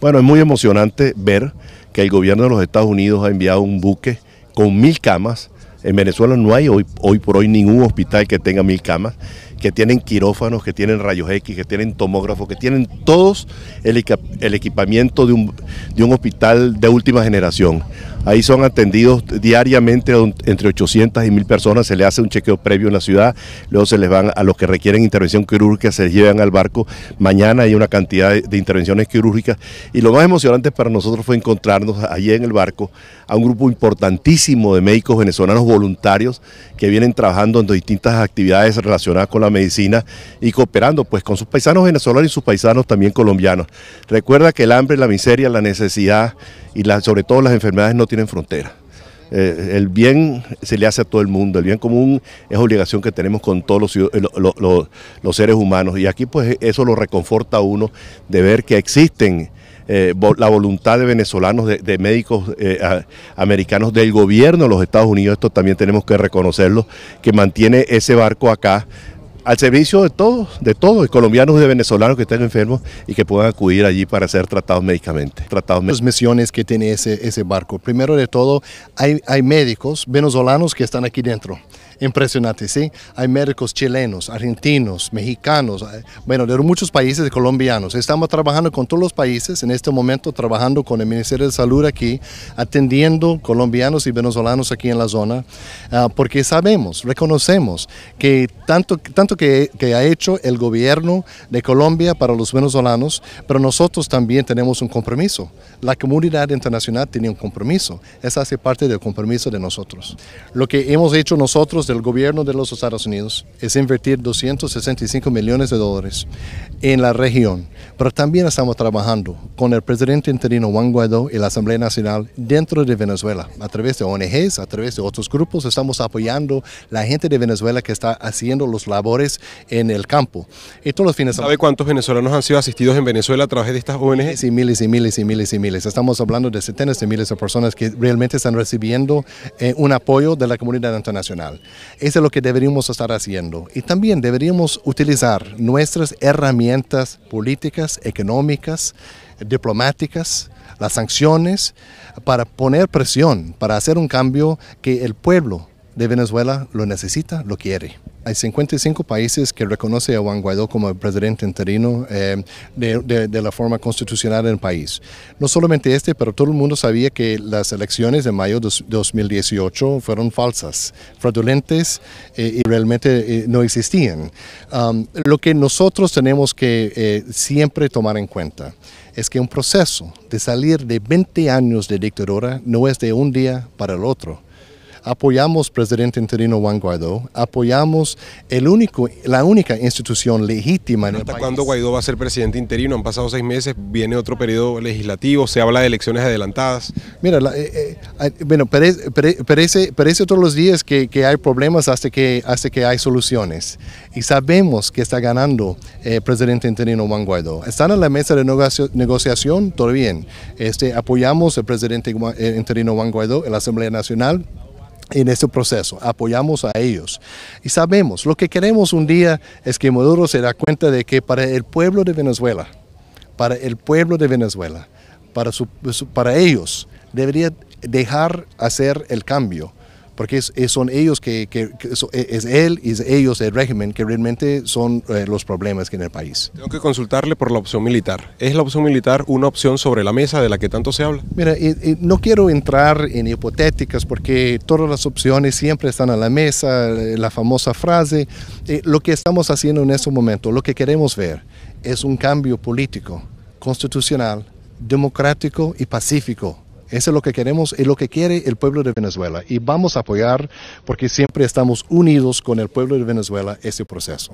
Bueno, es muy emocionante ver que el gobierno de los Estados Unidos ha enviado un buque con mil camas en Venezuela no hay hoy, hoy por hoy ningún hospital que tenga mil camas, que tienen quirófanos, que tienen rayos X, que tienen tomógrafos, que tienen todos el, equipamiento de un, de un hospital de última generación. Ahí son atendidos diariamente entre 800 y 1000 personas, se les hace un chequeo previo en la ciudad, luego se les van a los que requieren intervención quirúrgica, se les llevan al barco. Mañana hay una cantidad de intervenciones quirúrgicas y lo más emocionante para nosotros fue encontrarnos allí en el barco a un grupo importantísimo de médicos venezolanos voluntarios que vienen trabajando en distintas actividades relacionadas con la medicina y cooperando pues con sus paisanos venezolanos y sus paisanos también colombianos. Recuerda que el hambre, la miseria, la necesidad y sobre todo las enfermedades no tienen fronteras. Eh, el bien se le hace a todo el mundo, el bien común es obligación que tenemos con todos los, seres humanos y aquí pues eso lo reconforta a uno de ver que existen eh, la voluntad de venezolanos, de, médicos eh, americanos del gobierno de los Estados Unidos, esto también tenemos que reconocerlo, que mantiene ese barco acá al servicio de todos, de todos, de colombianos y de venezolanos que estén enfermos y que puedan acudir allí para ser tratados médicamente. Tratados Las misiones que tiene ese, ese barco. Primero de todo, hay, hay médicos venezolanos que están aquí dentro impresionante, ¿sí? Hay médicos chilenos, argentinos, mexicanos, eh, bueno, de muchos países colombianos. Estamos trabajando con todos los países, en este momento trabajando con el Ministerio de Salud aquí, atendiendo colombianos y venezolanos aquí en la zona, ah, porque sabemos, reconocemos que tanto, tanto que, que ha hecho el gobierno de Colombia para los venezolanos, pero nosotros también tenemos un compromiso. La comunidad internacional tiene un compromiso, esa hace parte del compromiso de nosotros. Lo que hemos hecho nosotros el gobierno de los Estados Unidos es invertir 265 millones de dólares en la región, pero también estamos trabajando con el presidente interino Juan Guaidó y la Asamblea Nacional dentro de Venezuela, a través de ONGs, a través de otros grupos, estamos apoyando la gente de Venezuela que está haciendo los labores en el campo. los fines ¿Sabe cuántos venezolanos han sido asistidos en Venezuela a través de estas ONGs? Y miles y miles y miles y miles. Estamos hablando de centenas de miles de personas que realmente están recibiendo eh, un apoyo de la comunidad internacional. Eso es lo que deberíamos estar haciendo. Y también deberíamos utilizar nuestras herramientas políticas, económicas, diplomáticas, las sanciones, para poner presión, para hacer un cambio que el pueblo de Venezuela lo necesita, lo quiere. Hay 55 países que reconoce a Juan Guaidó como presidente interino eh, de, la forma constitucional del país. No solamente este, pero todo el mundo sabía que las elecciones de mayo de 2018 fueron falsas, fraudulentas eh, y realmente eh, no existían. Um, lo que nosotros tenemos que siempre tomar en cuenta es que un proceso de salir de 20 años de dictadura no es de un día para el otro apoyamos presidente interino Juan Guaidó, apoyamos el único, la única institución legítima en el ¿Hasta país. cuándo Guaidó va a ser presidente interino? Han pasado seis meses, viene otro periodo legislativo, se habla de elecciones adelantadas. Mira, eh, eh, bueno, parece, parece, todos los días que, que, hay problemas hasta que, hasta que hay soluciones. Y sabemos que está ganando el eh, presidente interino Juan Guaidó. Están en la mesa de negociación, todo bien. Este, apoyamos al presidente interino Juan Guaidó en la Asamblea Nacional en este proceso, apoyamos a ellos y sabemos, lo que queremos un día es que Maduro se da cuenta de que para el pueblo de Venezuela, para el pueblo de Venezuela, para, para ellos, debería dejar hacer el cambio porque es, son ellos que, e, es, él y ellos el régimen que realmente son eh, los problemas que en el país. Tengo que consultarle por la opción militar. ¿Es la opción militar una opción sobre la mesa de la que tanto se habla? Mira, no quiero entrar en hipotéticas porque todas las opciones siempre están a la mesa, eh, la famosa frase. Eh, lo que estamos haciendo en este momento, lo que queremos ver es un cambio político, constitucional, democrático y pacífico eso es lo que queremos y lo que quiere el pueblo de Venezuela. Y vamos a apoyar porque siempre estamos unidos con el pueblo de Venezuela ese proceso.